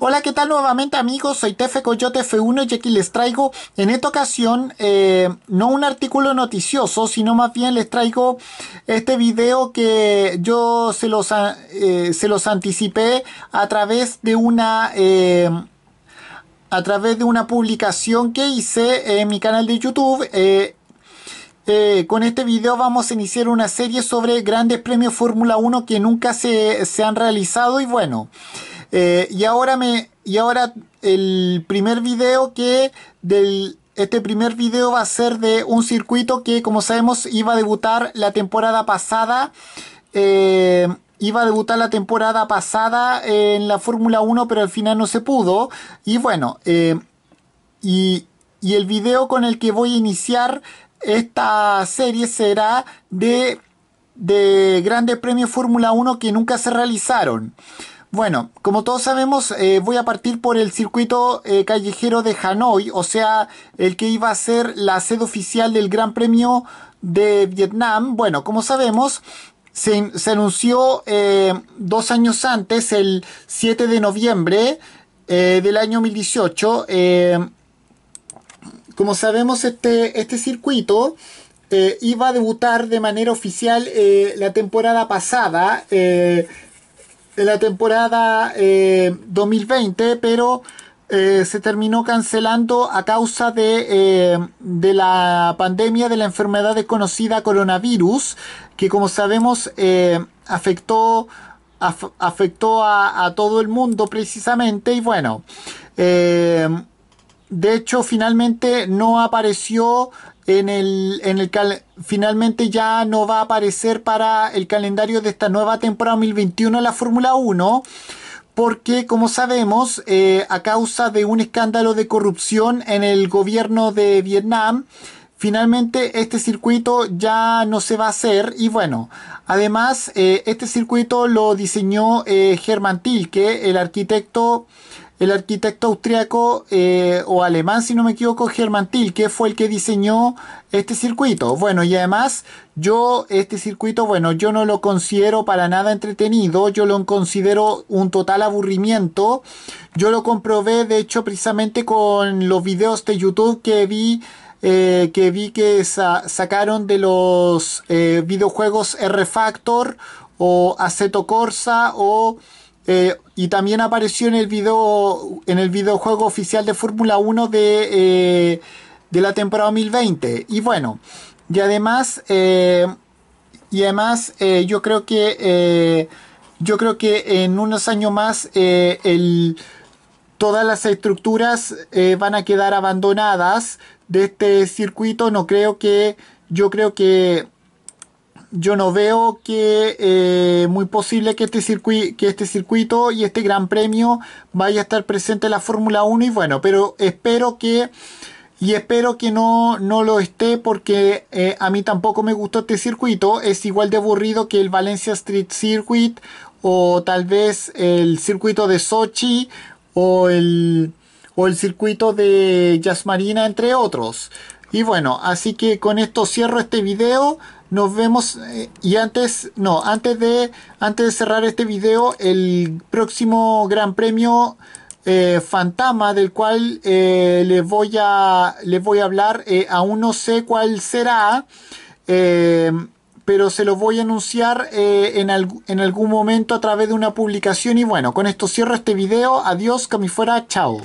Hola, ¿qué tal nuevamente amigos? Soy Tefe Coyote F1 y aquí les traigo en esta ocasión eh, no un artículo noticioso, sino más bien les traigo este video que yo se los, eh, se los anticipé a través de una... Eh, a través de una publicación que hice en mi canal de YouTube. con este video vamos a iniciar una serie sobre grandes premios Fórmula 1 que nunca se, se han realizado y bueno, eh, y ahora me. Y ahora el primer video que del. Este primer video va a ser de un circuito que, como sabemos, iba a debutar la temporada pasada. Eh, iba a debutar la temporada pasada en la Fórmula 1, pero al final no se pudo. Y bueno, eh, y, el video con el que voy a iniciar esta serie será de, de grandes premios Fórmula 1 que nunca se realizaron. Bueno, como todos sabemos, eh, voy a partir por el circuito eh, callejero de Hanoi, o sea, el que iba a ser la sede oficial del Gran Premio de Vietnam. Bueno, como sabemos, se, anunció eh, dos años antes, el 7 de noviembre del año 2018. como sabemos, este, este circuito iba a debutar de manera oficial la temporada pasada en la temporada 2020, eh, pero eh, se terminó cancelando a causa de, eh, de, la pandemia de la enfermedad desconocida coronavirus, que como sabemos afectó, afectó a, a, todo el mundo precisamente y bueno. de hecho, finalmente no apareció en el, en el finalmente ya no va a aparecer para el calendario de esta nueva temporada 2021 la Fórmula 1 porque, como sabemos, eh, a causa de un escándalo de corrupción en el gobierno de Vietnam, finalmente este circuito ya no se va a hacer y bueno, además eh, este circuito lo diseñó eh, Germán Tilke, el arquitecto el arquitecto austriaco eh, o alemán, si no me equivoco, Germantil, que fue el que diseñó este circuito. Bueno, y además yo este circuito, bueno, yo no lo considero para nada entretenido, yo lo considero un total aburrimiento. Yo lo comprobé, de hecho, precisamente con los videos de YouTube que vi. Eh, que vi que sacaron de los eh, videojuegos R-Factor o Aceto Corsa o eh, y también apareció en el video en el videojuego oficial de Fórmula 1 eh, de, la temporada 2020. Y bueno, y además, eh, y además yo creo que yo creo que en unos años más todas las estructuras van a quedar abandonadas de este circuito. No creo que yo creo que yo no veo que eh, muy posible que este, circuito, que este circuito y este gran premio vaya a estar presente en la Fórmula 1 y bueno, pero espero que y espero que no, no lo esté porque eh, a mí tampoco me gustó este circuito. Es igual de aburrido que el Valencia Street Circuit o tal vez el circuito de Sochi o el, o el circuito de Yas Marina, entre otros. Y bueno, así que con esto cierro este video. Nos vemos eh, y antes, no, antes de, antes de cerrar este video, el próximo Gran Premio eh, Fantama del cual eh, les, voy a, les voy a hablar, aún no sé cuál será. pero se lo voy a anunciar en, algún momento a través de una publicación. Y bueno, con esto cierro este video. Adiós, que fuera. Chao.